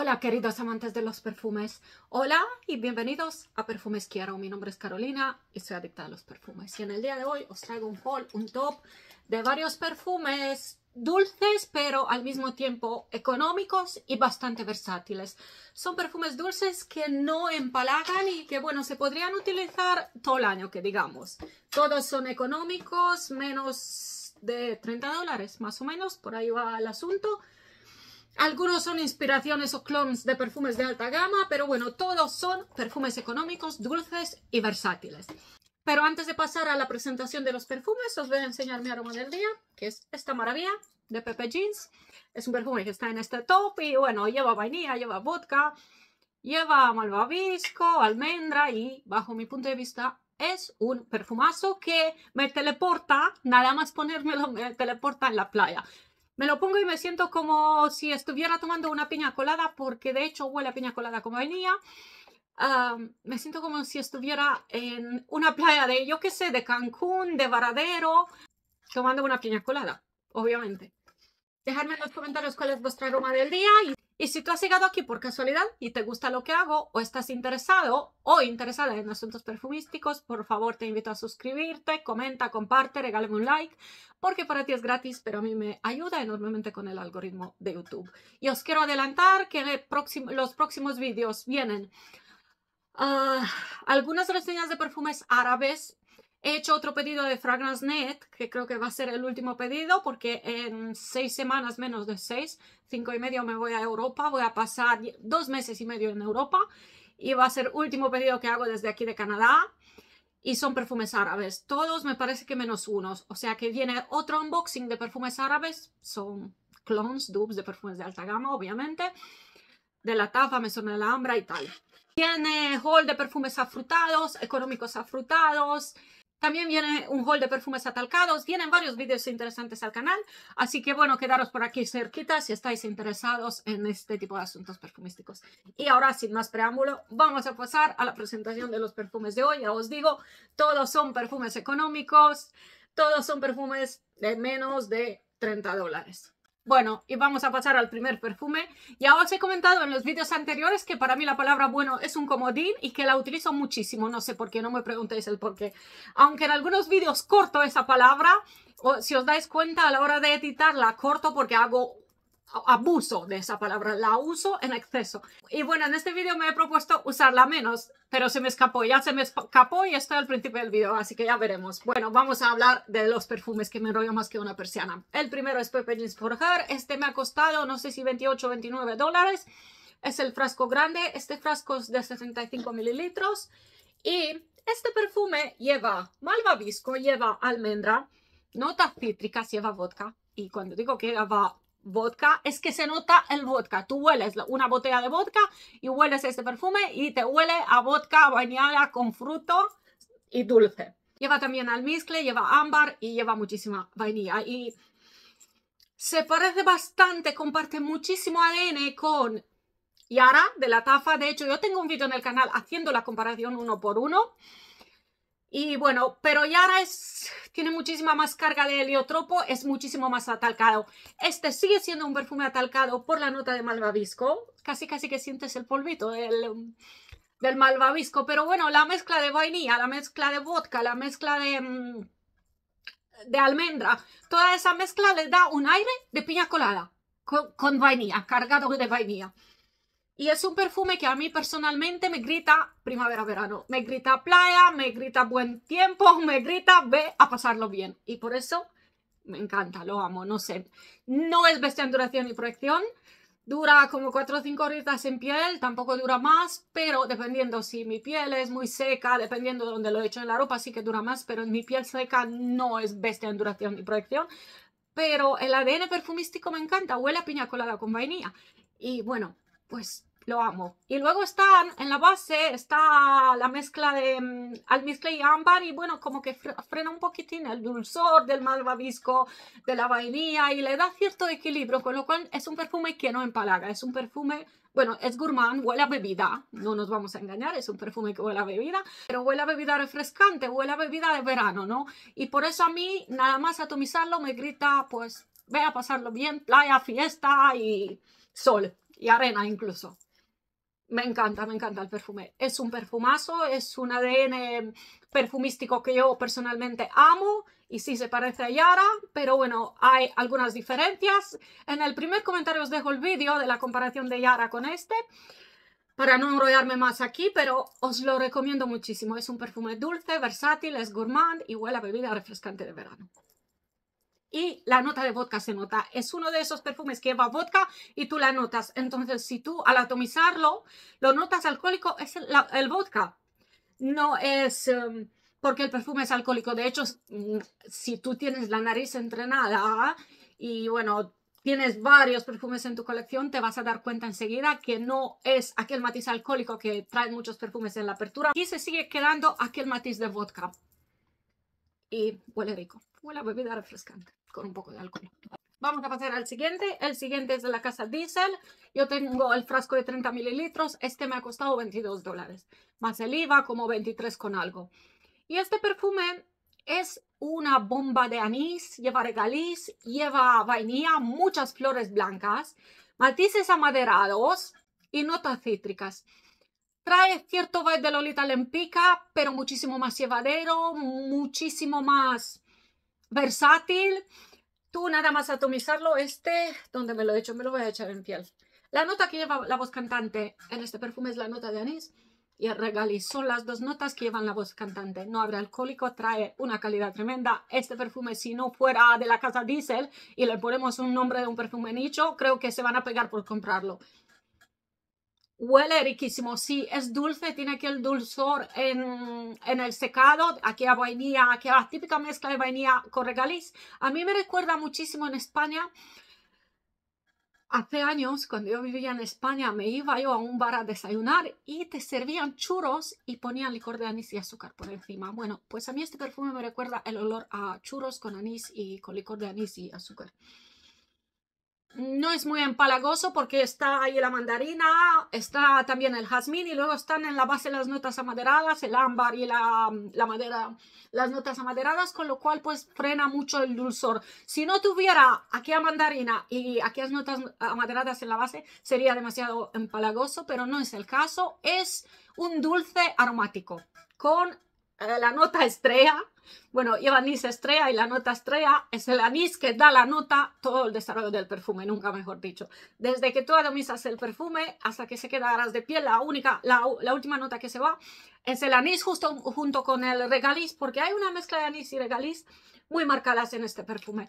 Hola queridos amantes de los perfumes, hola y bienvenidos a Perfumes Quiero. Mi nombre es Carolina y soy adicta a los perfumes. Y en el día de hoy os traigo un haul, un top de varios perfumes dulces pero al mismo tiempo económicos y bastante versátiles. Son perfumes dulces que no empalagan y que bueno, se podrían utilizar todo el año que digamos. Todos son económicos, menos de 30 dólares más o menos, por ahí va el asunto algunos son inspiraciones o clones de perfumes de alta gama, pero bueno, todos son perfumes económicos, dulces y versátiles. Pero antes de pasar a la presentación de los perfumes, os voy a enseñar mi aroma del día, que es esta maravilla de Pepe Jeans. Es un perfume que está en este top y bueno, lleva vainilla, lleva vodka, lleva malvavisco, almendra y bajo mi punto de vista es un perfumazo que me teleporta, nada más ponérmelo me teleporta en la playa. Me lo pongo y me siento como si estuviera tomando una piña colada, porque de hecho huele a piña colada como venía. me siento como si estuviera en una playa de, yo qué sé, de Cancún, de Varadero, tomando una piña colada, obviamente. Dejadme en los comentarios cuál es vuestro aroma del día y y si tú has llegado aquí por casualidad y te gusta lo que hago o estás interesado o interesada en asuntos perfumísticos, por favor te invito a suscribirte, comenta, comparte, regálame un like, porque para ti es gratis, pero a mí me ayuda enormemente con el algoritmo de YouTube. Y os quiero adelantar que los próximos vídeos vienen ah, algunas reseñas de perfumes árabes He hecho otro pedido de Fragrance Net, que creo que va a ser el último pedido, porque en seis semanas, menos de seis, cinco y medio me voy a Europa, voy a pasar dos meses y medio en Europa y va a ser último pedido que hago desde aquí de Canadá. Y son perfumes árabes, todos me parece que menos unos. O sea que viene otro unboxing de perfumes árabes, son clones, dupes de perfumes de alta gama, obviamente, de la Tafa, son de la Hambra y tal. Tiene haul de perfumes afrutados, económicos afrutados, también viene un haul de perfumes atalcados, vienen varios vídeos interesantes al canal, así que bueno, quedaros por aquí cerquita si estáis interesados en este tipo de asuntos perfumísticos. Y ahora, sin más preámbulo, vamos a pasar a la presentación de los perfumes de hoy. Ya os digo, todos son perfumes económicos, todos son perfumes de menos de 30 dólares. Bueno, y vamos a pasar al primer perfume. Ya os he comentado en los vídeos anteriores que para mí la palabra bueno es un comodín y que la utilizo muchísimo. No sé por qué, no me preguntéis el por qué. Aunque en algunos vídeos corto esa palabra, si os dais cuenta, a la hora de editarla corto porque hago abuso de esa palabra, la uso en exceso. Y bueno, en este vídeo me he propuesto usarla menos, pero se me escapó, ya se me escapó y está al principio del vídeo, así que ya veremos. Bueno, vamos a hablar de los perfumes que me enrollo más que una persiana. El primero es Pepe Jeans for este me ha costado no sé si 28 o 29 dólares, es el frasco grande, este frasco es de 65 mililitros y este perfume lleva malvavisco, lleva almendra, notas cítricas, lleva vodka. Y cuando digo que lleva vodka, es que se nota el vodka. Tú hueles una botella de vodka y hueles este perfume y te huele a vodka bañada con fruto y dulce. Lleva también almizcle, lleva ámbar y lleva muchísima vainilla. Y se parece bastante, comparte muchísimo ADN con Yara de la Tafa. De hecho, yo tengo un vídeo en el canal haciendo la comparación uno por uno. Y bueno, pero ya es, tiene muchísima más carga de heliotropo, es muchísimo más atalcado. Este sigue siendo un perfume atalcado por la nota de malvavisco. Casi, casi que sientes el polvito del, um, del malvavisco. Pero bueno, la mezcla de vainilla, la mezcla de vodka, la mezcla de, mm, de almendra, toda esa mezcla le da un aire de piña colada con, con vainilla, cargado de vainilla. Y es un perfume que a mí personalmente me grita primavera-verano, me grita playa, me grita buen tiempo, me grita ve a pasarlo bien. Y por eso me encanta, lo amo, no sé. No es bestia en duración y proyección, dura como 4 o 5 horas en piel, tampoco dura más, pero dependiendo si mi piel es muy seca, dependiendo de donde lo he hecho en la ropa, sí que dura más, pero en mi piel seca no es bestia en duración y proyección. Pero el ADN perfumístico me encanta, huele a piña colada con vainilla. Y bueno, pues lo amo. Y luego están en la base, está la mezcla de mm, almizcle y ámbar y bueno, como que frena un poquitín el dulzor del malvavisco, de la vainilla y le da cierto equilibrio, con lo cual es un perfume que no empalaga, es un perfume bueno, es gourmand, huele a bebida, no nos vamos a engañar, es un perfume que huele a bebida, pero huele a bebida refrescante, huele a bebida de verano, ¿no? Y por eso a mí, nada más atomizarlo, me grita, pues, ve a pasarlo bien, playa, fiesta y sol, y arena incluso. Me encanta, me encanta el perfume. Es un perfumazo, es un ADN perfumístico que yo personalmente amo y sí se parece a Yara, pero bueno, hay algunas diferencias. En el primer comentario os dejo el vídeo de la comparación de Yara con este para no enrollarme más aquí, pero os lo recomiendo muchísimo. Es un perfume dulce, versátil, es gourmand y huele a bebida refrescante de verano y la nota de vodka se nota. Es uno de esos perfumes que lleva vodka y tú la notas. Entonces, si tú al atomizarlo, lo notas alcohólico, es el, vodka. No es em, porque el perfume es alcohólico. De hecho, si tú tienes la nariz entrenada y bueno, tienes varios perfumes en tu colección, te vas a dar cuenta enseguida que no es aquel matiz alcohólico que trae muchos perfumes en la apertura. Y se sigue quedando aquel matiz de vodka. Y huele rico, huele a bebida refrescante con un poco de alcohol. Vamos a pasar al siguiente. El siguiente es de la casa Diesel. Yo tengo el frasco de 30 mililitros. Este me ha costado 22 dólares. Más el IVA como 23 con algo. Y este perfume es una bomba de anís. Lleva regaliz, lleva vainilla, muchas flores blancas, matices amaderados y notas cítricas. Trae cierto vibe de Lolita Lempica, pero muchísimo más llevadero, muchísimo más versátil nada más atomizarlo. Este, donde me lo he hecho, me lo voy a echar en piel. La nota que lleva la voz cantante en este perfume es la nota de anís y el regaliz. Son las dos notas que llevan la voz cantante. No abre alcohólico, trae una calidad tremenda. Este perfume, si no fuera de la casa Diesel y le ponemos un nombre de un perfume nicho, creo que se van a pegar por comprarlo. Huele riquísimo, sí, es dulce, tiene aquel el dulzor en, el secado, aquella vainilla, aquella típica mezcla de vainilla con regaliz. A mí me recuerda muchísimo en España, hace años, cuando yo vivía en España, me iba yo a un bar a desayunar y te servían churros y ponían licor de anís y azúcar por encima. Bueno, pues a mí este perfume me recuerda el olor a churros con anís y con licor de anís y azúcar no es muy empalagoso porque está ahí la mandarina, está también el jazmín y luego están en la base las notas amaderadas, el ámbar y la, madera, las notas amaderadas, con lo cual pues frena mucho el dulzor. Si no tuviera aquí a mandarina y aquí las notas amaderadas en la base, sería demasiado empalagoso, pero no es el caso. Es un dulce aromático con eh, la nota estrella bueno, lleva anís estrella y la nota estrella es el anís que da la nota todo el desarrollo del perfume, nunca mejor dicho. Desde que tú atomizas el perfume hasta que se queda aras de piel, la única, la, última nota que se va es el anís justo junto con el regaliz, porque hay una mezcla de anís y regaliz muy marcadas en este perfume.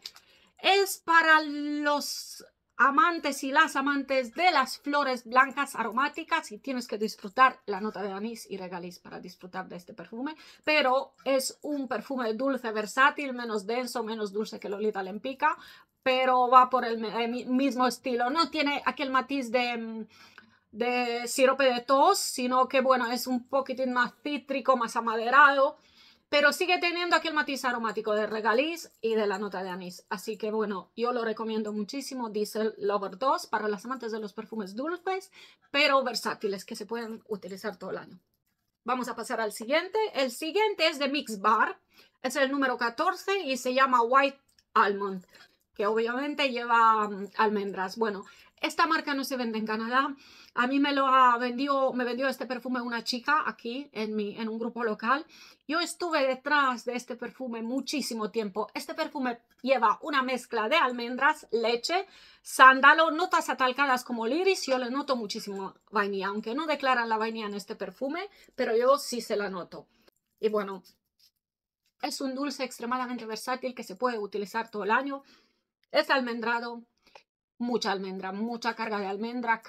Es para los amantes y las amantes de las flores blancas aromáticas y tienes que disfrutar la nota de anís y regaliz para disfrutar de este perfume, pero es un perfume dulce, versátil, menos denso, menos dulce que Lolita Lempica, pero va por el mismo estilo, no tiene aquel matiz de de sirope de tos, sino que bueno, es un poquitín más cítrico, más amaderado, pero sigue teniendo el matiz aromático de regaliz y de la nota de anís. Así que bueno, yo lo recomiendo muchísimo, Diesel Lover 2, para las amantes de los perfumes dulces, pero versátiles, que se pueden utilizar todo el año. Vamos a pasar al siguiente. El siguiente es de Mix Bar, es el número 14 y se llama White Almond, que obviamente lleva mm, almendras. Bueno, esta marca no se vende en Canadá. A mí me lo ha vendido, me vendió este perfume una chica aquí en, en un grupo local. Yo estuve detrás de este perfume muchísimo tiempo. Este perfume lleva una mezcla de almendras, leche, sándalo, notas atalcadas como liris. Yo le noto muchísimo vainilla, aunque no declaran la vainilla en este perfume, pero yo sí se la noto. Y bueno, es un dulce extremadamente versátil que se puede utilizar todo el año. Es almendrado, mucha almendra, mucha carga de almendra.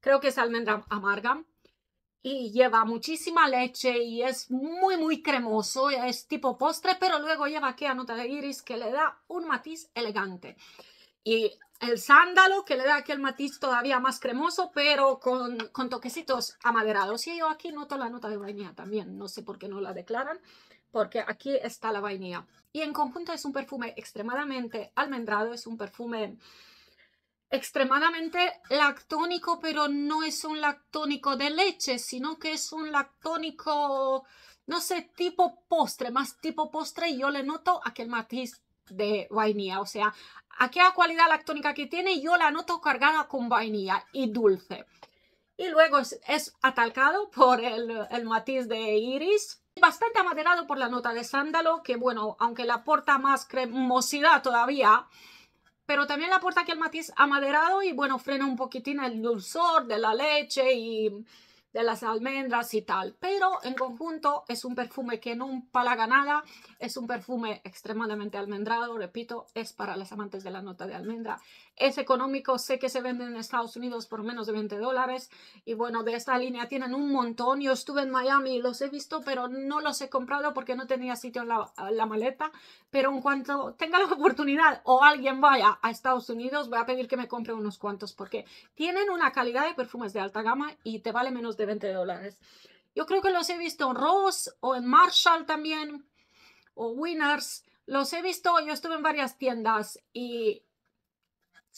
Creo que es almendra amarga y lleva muchísima leche y es muy, muy cremoso. Es tipo postre, pero luego lleva aquí a nota de iris que le da un matiz elegante. Y el sándalo que le da aquel matiz todavía más cremoso, pero con, con toquecitos amaderados. Y yo aquí noto la nota de vainilla también. No sé por qué no la declaran, porque aquí está la vainilla. Y en conjunto es un perfume extremadamente almendrado, es un perfume extremadamente lactónico, pero no es un lactónico de leche, sino que es un lactónico, no sé, tipo postre, más tipo postre, y yo le noto aquel matiz de vainilla, o sea, aquella cualidad lactónica que tiene, yo la noto cargada con vainilla y dulce. Y luego es, es por el, el matiz de iris, bastante amaderado por la nota de sándalo, que bueno, aunque le aporta más cremosidad todavía, pero también le aporta el matiz amaderado y bueno, frena un poquitín el dulzor de la leche y de las almendras y tal. Pero en conjunto es un perfume que no empalaga nada, es un perfume extremadamente almendrado, repito, es para las amantes de la nota de almendra, es económico, sé que se venden en Estados Unidos por menos de 20 dólares y bueno, de esta línea tienen un montón, yo estuve en Miami y los he visto, pero no los he comprado porque no tenía sitio en la, maleta, pero en cuanto tenga la oportunidad o alguien vaya a Estados Unidos, voy a pedir que me compre unos cuantos porque tienen una calidad de perfumes de alta gama y te vale menos de 20 dólares. Yo creo que los he visto en Rose o en Marshall también o Winners. Los he visto, yo estuve en varias tiendas y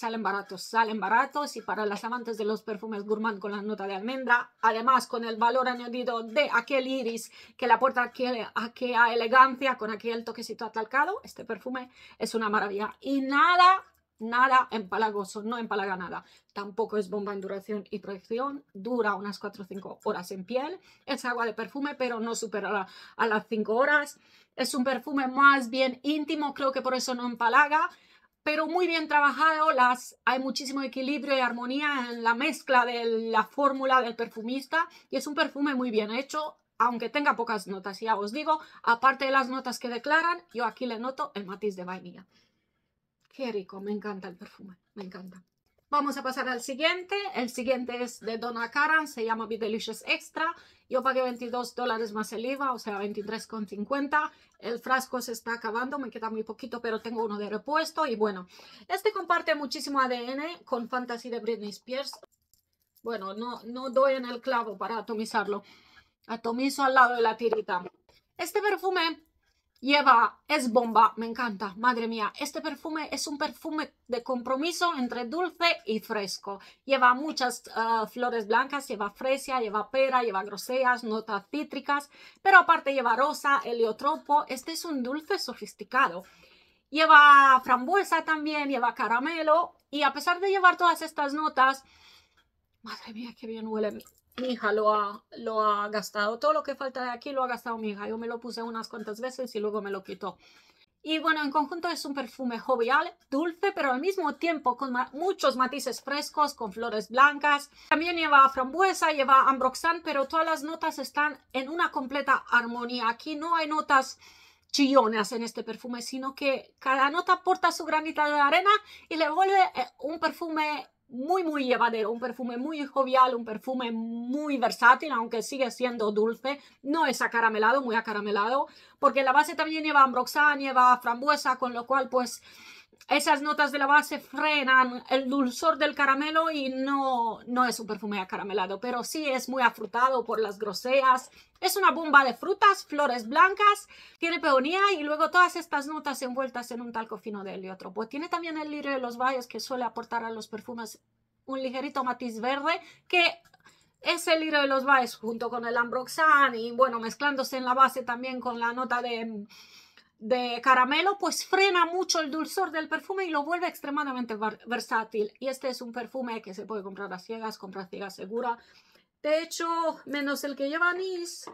salen baratos, salen baratos y para las amantes de los perfumes gourmand con la nota de almendra, además con el valor añadido de aquel iris que le aporta aquella, elegancia con aquel toquecito atalcado, este perfume es una maravilla y nada nada empalagoso, no empalaga nada. Tampoco es bomba en duración y proyección, dura unas 4 o 5 horas en piel. Es agua de perfume, pero no supera a las 5 horas. Es un perfume más bien íntimo, creo que por eso no empalaga pero muy bien trabajado, las, hay muchísimo equilibrio y armonía en la mezcla de la fórmula del perfumista y es un perfume muy bien hecho, aunque tenga pocas notas, ya os digo, aparte de las notas que declaran, yo aquí le noto el matiz de vainilla. Qué rico, me encanta el perfume, me encanta. Vamos a pasar al siguiente. El siguiente es de Donna Karan, se llama Be Delicious Extra. Yo pagué 22 dólares más el IVA, o sea, 23,50. El frasco se está acabando, me queda muy poquito, pero tengo uno de repuesto. Y bueno, este comparte muchísimo ADN con Fantasy de Britney Spears. Bueno, no, no doy en el clavo para atomizarlo. Atomizo al lado de la tirita. Este perfume Lleva, es bomba, me encanta, madre mía, este perfume es un perfume de compromiso entre dulce y fresco. Lleva muchas ah, flores blancas, lleva fresia, lleva pera, lleva groseas, notas cítricas, pero aparte lleva rosa, heliotropo, este es un dulce sofisticado. Lleva frambuesa también, lleva caramelo y a pesar de llevar todas estas notas, madre mía, qué bien huele mi hija lo ha, gastado. Todo lo que falta de aquí lo ha gastado mi hija. Yo me lo puse unas cuantas veces y luego me lo quitó. Y bueno, en conjunto es un perfume jovial, dulce, pero al mismo tiempo con muchos matices frescos, con flores blancas. También lleva frambuesa, lleva ambroxan, pero todas las notas están en una completa armonía. Aquí no hay notas chillonas en este perfume, sino que cada nota aporta su granita de arena y le vuelve eh, un perfume muy, muy llevadero, un perfume muy jovial, un perfume muy versátil, aunque sigue siendo dulce, no es acaramelado, muy acaramelado, porque la base también lleva ambroxan, lleva frambuesa, con lo cual pues esas notas de la base frenan el dulzor del caramelo y no, no es un perfume acaramelado, pero sí es muy afrutado por las groseas. Es una bomba de frutas, flores blancas, tiene peonía y luego todas estas notas envueltas en un talco fino de heliotropo. Tiene también el lirio de los valles que suele aportar a los perfumes un ligerito matiz verde que es el lirio de los valles junto con el ambroxan y bueno, mezclándose en la base también con la nota de de caramelo, pues frena mucho el dulzor del perfume y lo vuelve extremadamente versátil. Y este es un perfume que se puede comprar a ciegas, comprar ciegas segura. De hecho, menos el que lleva anís,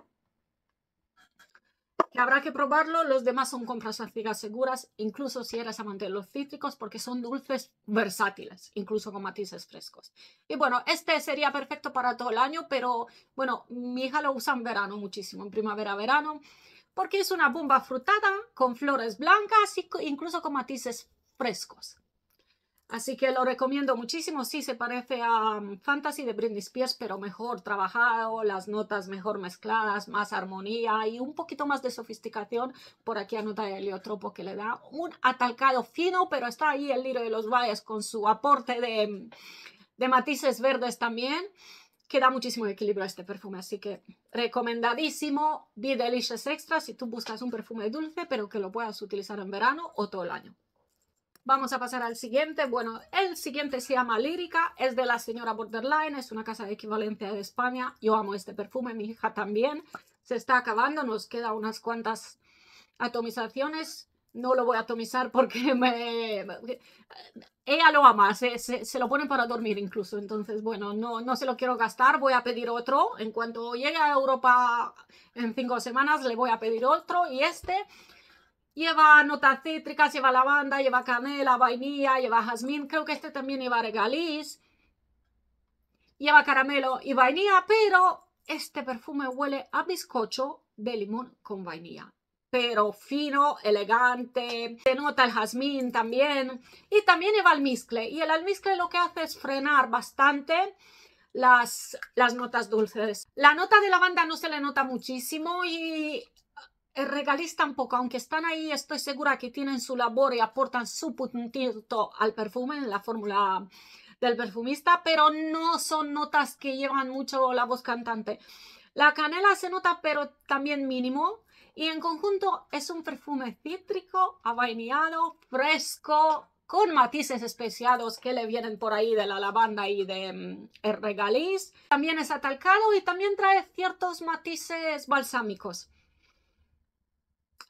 que habrá que probarlo. Los demás son compras a ciegas seguras, incluso si eres amante de los cítricos, porque son dulces versátiles, incluso con matices frescos. Y bueno, este sería perfecto para todo el año, pero bueno, mi hija lo usa en verano muchísimo, en primavera, verano porque es una bomba frutada con flores blancas e incluso con matices frescos. Así que lo recomiendo muchísimo. Sí, se parece a um, Fantasy de Britney Spears, pero mejor trabajado, las notas mejor mezcladas, más armonía y un poquito más de sofisticación. Por aquí anota el heliotropo que le da un atalcado fino, pero está ahí el lirio de los Valles con su aporte de matices verdes también que da muchísimo equilibrio este perfume, así que recomendadísimo. Be Delicious Extra si tú buscas un perfume dulce, pero que lo puedas utilizar en verano o todo el año. Vamos a pasar al siguiente. Bueno, el siguiente se llama Lírica, es de la señora Borderline, es una casa de equivalencia de España. Yo amo este perfume, mi hija también. Se está acabando, nos queda unas cuantas atomizaciones no lo voy a atomizar porque me... Eh, ella lo ama, se, lo pone para dormir incluso, entonces bueno, no, no se lo quiero gastar, voy a pedir otro, en cuanto llegue a Europa en cinco semanas le voy a pedir otro y este lleva notas cítricas, lleva lavanda, lleva canela, vainilla, lleva jazmín, creo que este también lleva regaliz, lleva caramelo y vainilla, pero este perfume huele a bizcocho de limón con vainilla pero fino, elegante, se nota el jazmín también y también lleva almizcle y el almizcle lo que hace es frenar bastante las, notas dulces. La nota de lavanda no se le nota muchísimo y el regalista tampoco. aunque están ahí, estoy segura que tienen su labor y aportan su puntito al perfume en la fórmula del perfumista, pero no son notas que llevan mucho la voz cantante. La canela se nota, pero también mínimo. Y en conjunto es un perfume cítrico, avainillado, fresco, con matices especiados que le vienen por ahí de la lavanda y de regalís. Mm, regaliz. También es atalcado y también trae ciertos matices balsámicos.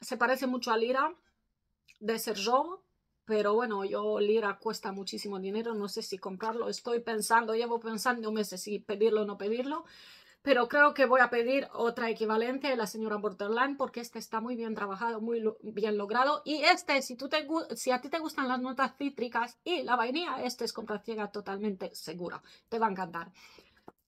Se parece mucho a Lira de Sergio, pero bueno, yo Lira cuesta muchísimo dinero, no sé si comprarlo, estoy pensando, llevo pensando meses si pedirlo o no pedirlo, pero creo que voy a pedir otra equivalencia de la señora Borderland porque este está muy bien trabajado, muy bien logrado. Y este, si, si a ti te gustan las notas cítricas y la vainilla, este es compra ciega totalmente segura. Te va a encantar.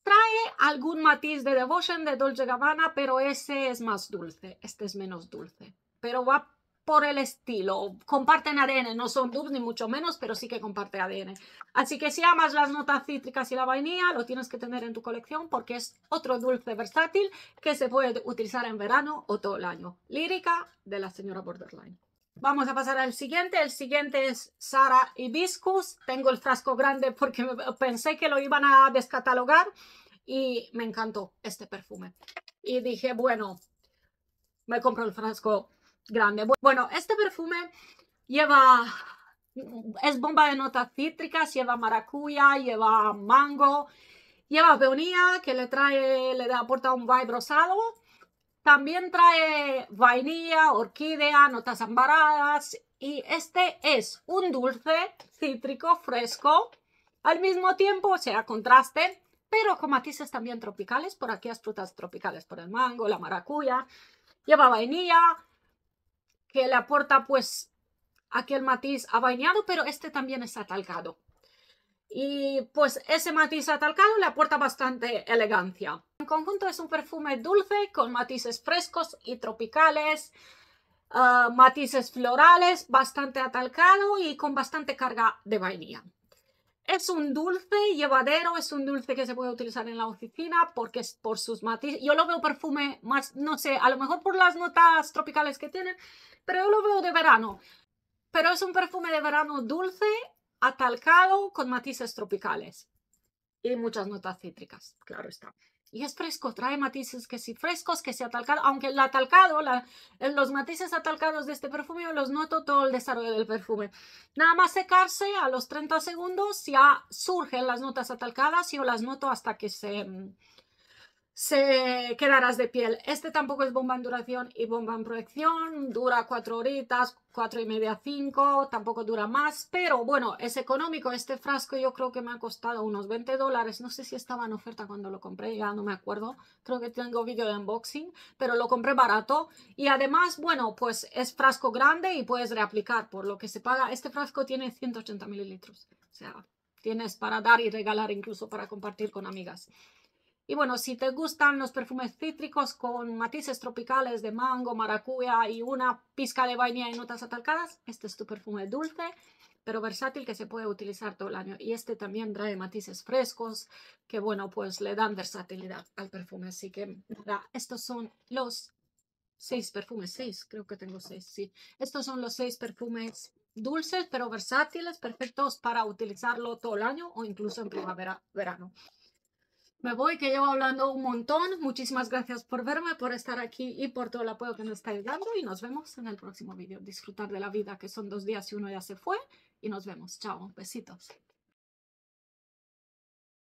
Trae algún matiz de Devotion de Dolce Gabbana, pero ese es más dulce, este es menos dulce. Pero va por el estilo. Comparten ADN, no son dupes ni mucho menos, pero sí que comparten ADN. Así que si amas las notas cítricas y la vainilla, lo tienes que tener en tu colección porque es otro dulce versátil que se puede utilizar en verano o todo el año. Lírica de la señora Borderline. Vamos a pasar al siguiente. El siguiente es Sara Hibiscus. Tengo el frasco grande porque pensé que lo iban a descatalogar y me encantó este perfume. Y dije, bueno, me compro el frasco grande. Bueno, este perfume lleva, es bomba de notas cítricas, lleva maracuyá lleva mango, lleva peonía que le trae, le da aporta un vibe rosado. También trae vainilla, orquídea, notas ambaradas y este es un dulce cítrico fresco. Al mismo tiempo, o sea, contraste, pero con matices también tropicales. Por aquí frutas tropicales, por el mango, la maracuyá Lleva vainilla, que le aporta pues aquel matiz abañado, pero este también es atalcado. Y pues ese matiz atalcado le aporta bastante elegancia. En conjunto es un perfume dulce con matices frescos y tropicales, ah, matices florales, bastante atalcado y con bastante carga de vainilla. Es un dulce llevadero, es un dulce que se puede utilizar en la oficina porque es por sus matices. Yo lo veo perfume más, no sé, a lo mejor por las notas tropicales que tiene, pero yo lo veo de verano. Pero es un perfume de verano dulce, atalcado con matices tropicales y muchas notas cítricas, claro está. Y es fresco, trae matices que sí, frescos, que se talcado, aunque el atalcado, los matices atalcados de este perfume, yo los noto todo el desarrollo del perfume. Nada más secarse a los 30 segundos, ya surgen las notas atalcadas, yo las noto hasta que se, mm, se quedarás de piel. Este tampoco es bomba en duración y bomba en proyección, dura cuatro horitas, cuatro y media, cinco, tampoco dura más, pero bueno, es económico. Este frasco yo creo que me ha costado unos 20 dólares, no sé si estaba en oferta cuando lo compré, ya no me acuerdo, creo que tengo vídeo de unboxing, pero lo compré barato y además, bueno, pues es frasco grande y puedes reaplicar por lo que se paga. Este frasco tiene 180 mililitros, o sea, tienes para dar y regalar incluso para compartir con amigas. Y bueno, si te gustan los perfumes cítricos con matices tropicales de mango, maracuya y una pizca de vainilla y notas atalcadas, este es tu perfume dulce, pero versátil que se puede utilizar todo el año. Y este también trae matices frescos que, bueno, pues le dan versatilidad al perfume. Así que, nada, estos son los seis perfumes, seis, creo que tengo seis, sí. Estos son los seis perfumes dulces, pero versátiles, perfectos para utilizarlo todo el año o incluso en primavera, verano me voy, que llevo hablando un montón. Muchísimas gracias por verme, por estar aquí y por todo el apoyo que nos estáis dando. Y nos vemos en el próximo vídeo. Disfrutar de la vida, que son dos días y uno ya se fue. Y nos vemos. Chao. Besitos.